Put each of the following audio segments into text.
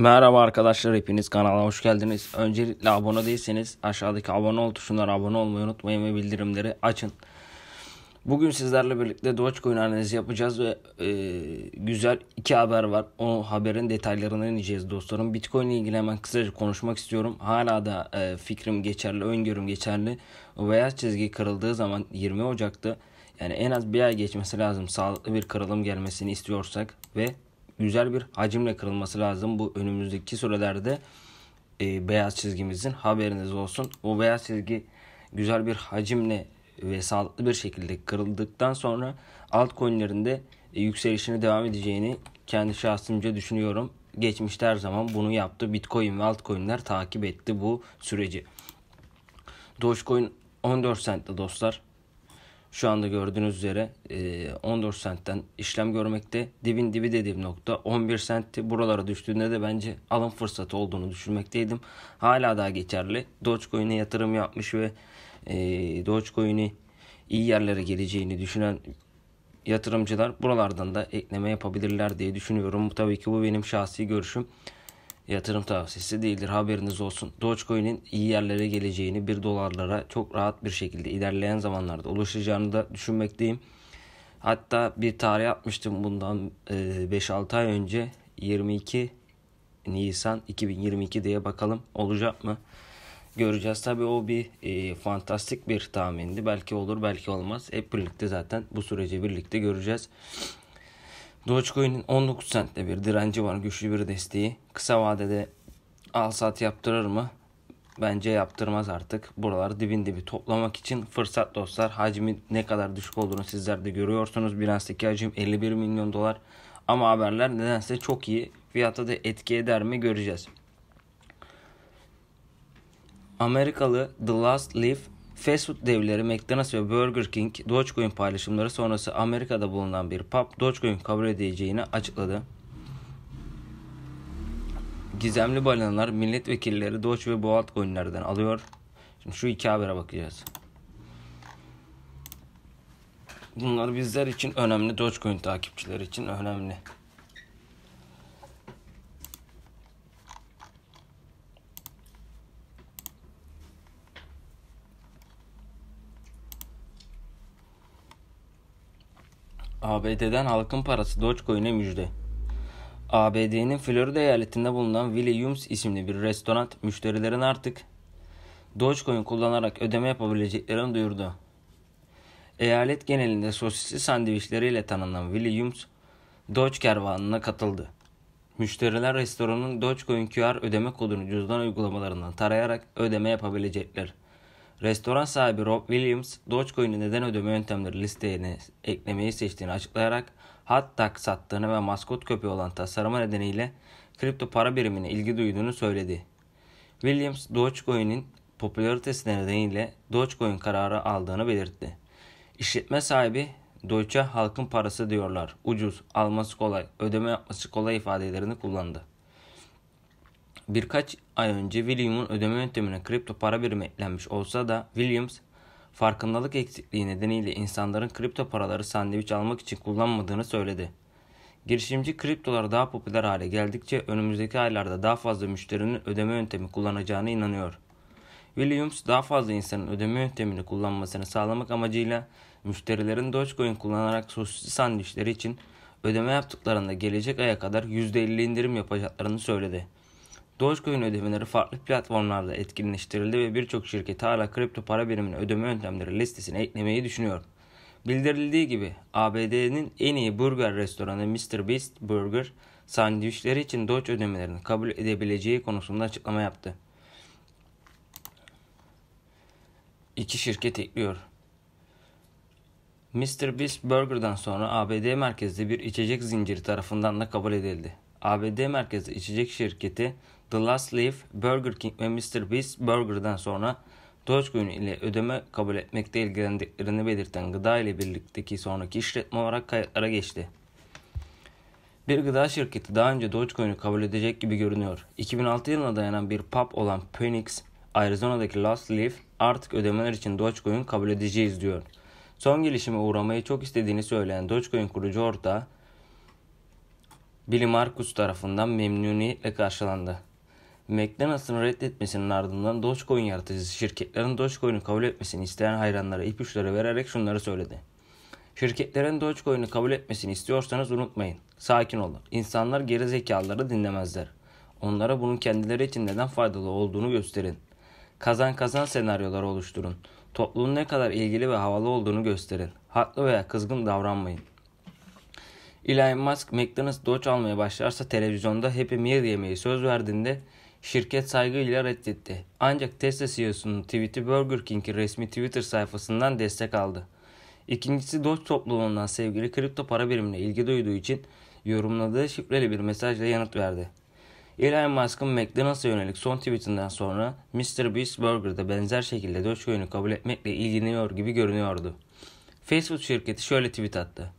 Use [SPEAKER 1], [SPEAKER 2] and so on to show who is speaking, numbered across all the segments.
[SPEAKER 1] Merhaba arkadaşlar hepiniz kanala hoş geldiniz. Öncelikle abone değilseniz aşağıdaki abone ol tuşuna abone olmayı unutmayın ve bildirimleri açın. Bugün sizlerle birlikte Dogecoin analizi yapacağız ve e, güzel iki haber var. O haberin detaylarını ineceğiz dostlarım. Bitcoin ile ilgili hemen kısaca konuşmak istiyorum. Hala da e, fikrim geçerli, öngörüm geçerli. O beyaz çizgi kırıldığı zaman 20 Ocak'ta yani en az bir ay geçmesi lazım sağlıklı bir kırılım gelmesini istiyorsak ve güzel bir hacimle kırılması lazım. Bu önümüzdeki sürelerde e, beyaz çizgimizin haberiniz olsun. O beyaz çizgi güzel bir hacimle ve sağlıklı bir şekilde kırıldıktan sonra altcoin'lerin de e, yükselişine devam edeceğini kendi şahsımca düşünüyorum. Geçmişte her zaman bunu yaptı. Bitcoin ve altcoin'ler takip etti bu süreci. Dogecoin 14 centti dostlar şu anda gördüğünüz üzere 14 e, sentten işlem görmekte. Dibin dibi dediğim nokta 11 centti. Buralara düştüğünde de bence alım fırsatı olduğunu düşünmekteydim. Hala daha geçerli. Dogecoin'e yatırım yapmış ve e, Dogecoin'i iyi yerlere geleceğini düşünen yatırımcılar buralardan da ekleme yapabilirler diye düşünüyorum. Tabii ki bu benim şahsi görüşüm yatırım tavsiyesi değildir. Haberiniz olsun. Dogecoin'in iyi yerlere geleceğini bir dolarlara çok rahat bir şekilde ilerleyen zamanlarda ulaşacağını da düşünmekteyim. Hatta bir tarih yapmıştım bundan 5-6 e, ay önce 22 Nisan 2022 diye bakalım olacak mı? Göreceğiz. Tabi o bir e, fantastik bir tahmindi. Belki olur belki olmaz. Hep birlikte zaten bu süreci birlikte göreceğiz. Dogecoin'in 19 centte bir direnci var. Güçlü bir desteği. Kısa vadede al sat yaptırır mı? Bence yaptırmaz artık. Buralar dibin dibi toplamak için fırsat dostlar. Hacmi ne kadar düşük olduğunu sizler de görüyorsunuz. Binance'deki hacim 51 milyon dolar. Ama haberler nedense çok iyi. Fiyata da etki eder mi göreceğiz. Amerikalı The Last Leaf Fast food devleri McDonald's ve Burger King Dogecoin paylaşımları sonrası Amerika'da bulunan bir pub Dogecoin kabul edeceğini açıkladı. Gizemli balinalar milletvekilleri Doge ve Boğalt coinlerden alıyor. Şimdi şu iki habere bakacağız. Bunlar bizler için önemli. Dogecoin takipçileri için önemli. ABD'den halkın parası Dogecoin'e müjde. ABD'nin Florida eyaletinde bulunan Williams isimli bir restoran müşterilerin artık Dogecoin kullanarak ödeme yapabileceklerini duyurdu. Eyalet genelinde sosisli sandviçleriyle tanınan Williams, Doge kervanına katıldı. Müşteriler restoranın Dogecoin QR ödeme kodunu cüzdan uygulamalarından tarayarak ödeme yapabilecekler. Restoran sahibi Rob Williams, Dogecoin'i neden ödeme yöntemleri listeye eklemeyi seçtiğini açıklayarak hot dog sattığını ve maskot köpeği olan tasarıma nedeniyle kripto para birimine ilgi duyduğunu söyledi. Williams, Dogecoin'in popülaritesi nedeniyle Dogecoin kararı aldığını belirtti. İşletme sahibi, Doge'e halkın parası diyorlar, ucuz, alması kolay, ödeme yapması kolay ifadelerini kullandı birkaç ay önce William'ın ödeme yöntemine kripto para birimi eklenmiş olsa da Williams farkındalık eksikliği nedeniyle insanların kripto paraları sandviç almak için kullanmadığını söyledi. Girişimci kriptolar daha popüler hale geldikçe önümüzdeki aylarda daha fazla müşterinin ödeme yöntemi kullanacağına inanıyor. Williams daha fazla insanın ödeme yöntemini kullanmasını sağlamak amacıyla müşterilerin Dogecoin kullanarak sosisli sandviçleri için ödeme yaptıklarında gelecek aya kadar %50 indirim yapacaklarını söyledi. Dogecoin ödemeleri farklı platformlarda etkinleştirildi ve birçok şirket hala kripto para biriminin ödeme yöntemleri listesine eklemeyi düşünüyor. Bildirildiği gibi ABD'nin en iyi burger restoranı Mr. Beast Burger sandviçleri için Doge ödemelerini kabul edebileceği konusunda açıklama yaptı. İki şirket ekliyor. Mr. Beast Burger'dan sonra ABD merkezli bir içecek zinciri tarafından da kabul edildi. ABD merkezli içecek şirketi The Last Leaf, Burger King ve Mr. Beast Burger'dan sonra Dogecoin ile ödeme kabul etmekte ilgilendiklerini belirten gıda ile birlikteki sonraki işletme olarak kayıtlara geçti. Bir gıda şirketi daha önce Dogecoin'i kabul edecek gibi görünüyor. 2006 yılına dayanan bir pub olan Phoenix, Arizona'daki Last Leaf artık ödemeler için Dogecoin kabul edeceğiz diyor. Son gelişime uğramayı çok istediğini söyleyen Dogecoin kurucu ortağı Billy Marcus tarafından memnuniyetle karşılandı. McDonald's'ın reddetmesinin ardından Dogecoin yaratıcısı şirketlerin Dogecoin'i kabul etmesini isteyen hayranlara ipuçları vererek şunları söyledi. Şirketlerin Dogecoin'i kabul etmesini istiyorsanız unutmayın. Sakin olun. İnsanlar geri zekaları dinlemezler. Onlara bunun kendileri için neden faydalı olduğunu gösterin. Kazan kazan senaryolar oluşturun. Toplumun ne kadar ilgili ve havalı olduğunu gösterin. Haklı veya kızgın davranmayın. Elon Musk McDonald's Doge almaya başlarsa televizyonda Happy Meal yemeği söz verdiğinde şirket saygıyla reddetti. Ancak Tesla CEO'sunun tweet'i Burger King'in resmi Twitter sayfasından destek aldı. İkincisi Doge topluluğundan sevgili kripto para birimine ilgi duyduğu için yorumladığı şifreli bir mesajla yanıt verdi. Elon Musk'ın McDonald's'a yönelik son tweetinden sonra Mr. Beast Burger'da benzer şekilde Dogecoin'i kabul etmekle ilgileniyor gibi görünüyordu. Facebook şirketi şöyle tweet attı.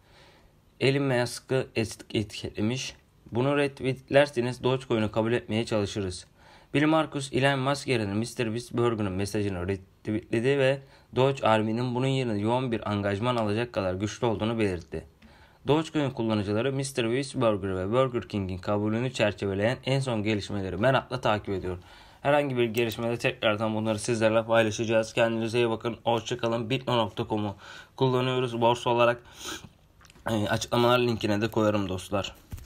[SPEAKER 1] Elon Musk'ı etiketlemiş. Bunu retweetlerseniz Dogecoin'i kabul etmeye çalışırız. Bill Marcus, Elon Musk yerine Mr. Beast Burger'ın mesajını retweetledi ve Doge Army'nin bunun yerine yoğun bir angajman alacak kadar güçlü olduğunu belirtti. Dogecoin kullanıcıları Mr. Beast Burger ve Burger King'in kabulünü çerçeveleyen en son gelişmeleri merakla takip ediyor. Herhangi bir gelişmede tekrardan bunları sizlerle paylaşacağız. Kendinize iyi bakın. Hoşçakalın. Bitno.com'u kullanıyoruz borsa olarak. Ee, açıklamalar linkine de koyarım dostlar.